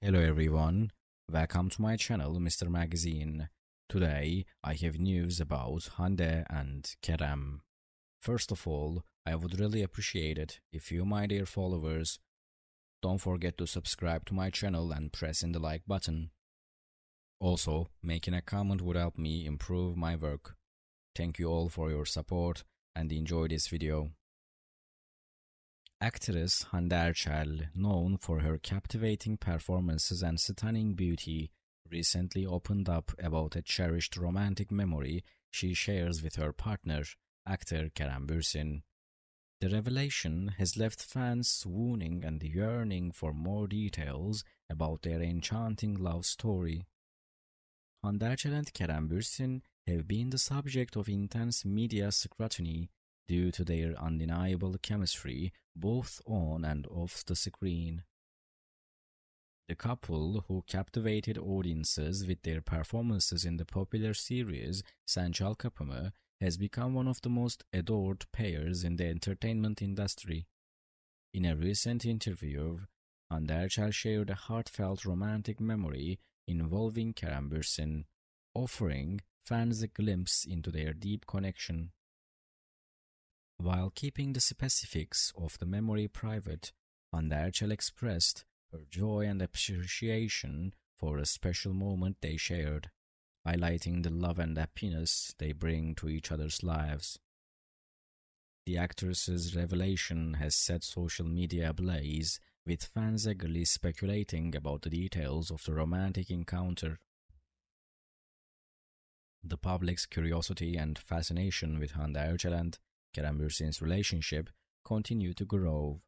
Hello everyone, welcome to my channel Mr. Magazine. Today I have news about Hande and Kerem. First of all, I would really appreciate it if you my dear followers don't forget to subscribe to my channel and in the like button. Also, making a comment would help me improve my work. Thank you all for your support and enjoy this video. Actress Hande Erçel, known for her captivating performances and stunning beauty, recently opened up about a cherished romantic memory she shares with her partner, actor Kerem Bürsin. The revelation has left fans swooning and yearning for more details about their enchanting love story. Hande Erçel and Kerem Bürsin have been the subject of intense media scrutiny due to their undeniable chemistry both on and off the screen. The couple, who captivated audiences with their performances in the popular series Sanchal Kapama, has become one of the most adored pairs in the entertainment industry. In a recent interview, Anderchal shared a heartfelt romantic memory involving Karan offering fans a glimpse into their deep connection while keeping the specifics of the memory private, Anderchel expressed her joy and appreciation for a special moment they shared, highlighting the love and happiness they bring to each other's lives. The actress's revelation has set social media ablaze, with fans eagerly speculating about the details of the romantic encounter. The public's curiosity and fascination with Handa Erceland Karambursin's relationship continue to grow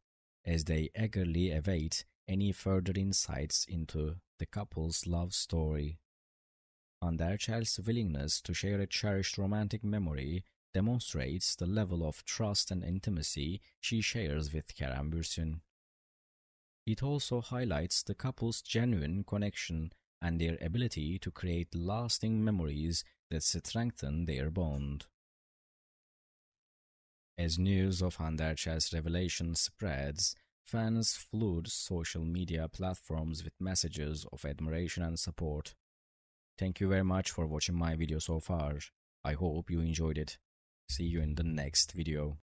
as they eagerly await any further insights into the couple's love story. their Child's willingness to share a cherished romantic memory demonstrates the level of trust and intimacy she shares with Karambursin. It also highlights the couple's genuine connection and their ability to create lasting memories that strengthen their bond. As news of Handarcha's revelation spreads, fans flood social media platforms with messages of admiration and support. Thank you very much for watching my video so far. I hope you enjoyed it. See you in the next video.